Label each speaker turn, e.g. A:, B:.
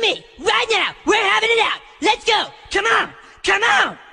A: with me right now. We're having it out. Let's go. Come on. Come on.